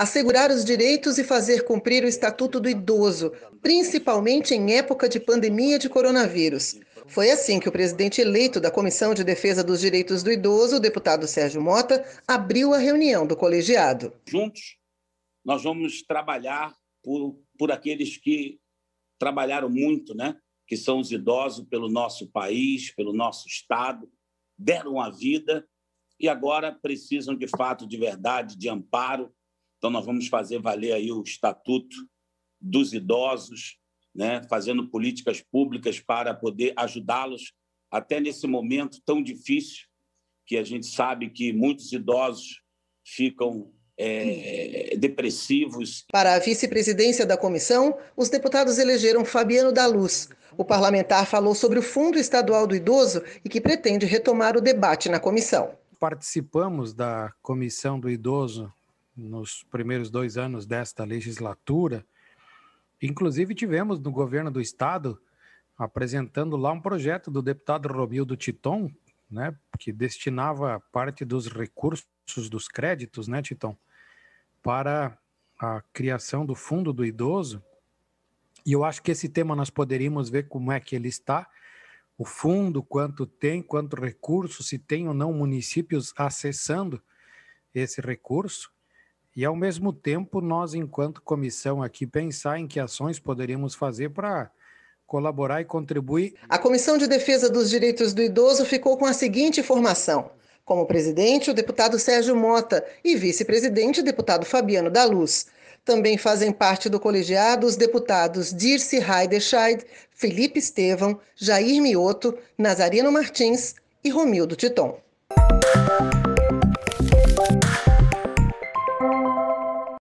Assegurar os direitos e fazer cumprir o Estatuto do Idoso, principalmente em época de pandemia de coronavírus. Foi assim que o presidente eleito da Comissão de Defesa dos Direitos do Idoso, o deputado Sérgio Mota, abriu a reunião do colegiado. Juntos, nós vamos trabalhar por, por aqueles que trabalharam muito, né? que são os idosos pelo nosso país, pelo nosso Estado, deram a vida e agora precisam de fato, de verdade, de amparo. Então, nós vamos fazer valer aí o Estatuto dos Idosos, né? fazendo políticas públicas para poder ajudá-los, até nesse momento tão difícil, que a gente sabe que muitos idosos ficam é, depressivos. Para a vice-presidência da comissão, os deputados elegeram Fabiano da Luz, o parlamentar falou sobre o Fundo Estadual do Idoso e que pretende retomar o debate na comissão. Participamos da Comissão do Idoso nos primeiros dois anos desta legislatura. Inclusive, tivemos no governo do Estado apresentando lá um projeto do deputado Romildo Titon, né, que destinava parte dos recursos dos créditos, né, Titon, para a criação do fundo do idoso e eu acho que esse tema nós poderíamos ver como é que ele está, o fundo, quanto tem, quanto recurso, se tem ou não municípios acessando esse recurso. E, ao mesmo tempo, nós, enquanto comissão aqui, pensar em que ações poderíamos fazer para colaborar e contribuir. A Comissão de Defesa dos Direitos do Idoso ficou com a seguinte informação. Como presidente, o deputado Sérgio Mota e vice-presidente, o deputado Fabiano da Luz. Também fazem parte do colegiado os deputados Dirce Heiderscheid, Felipe Estevão, Jair Mioto, Nazarino Martins e Romildo Titon.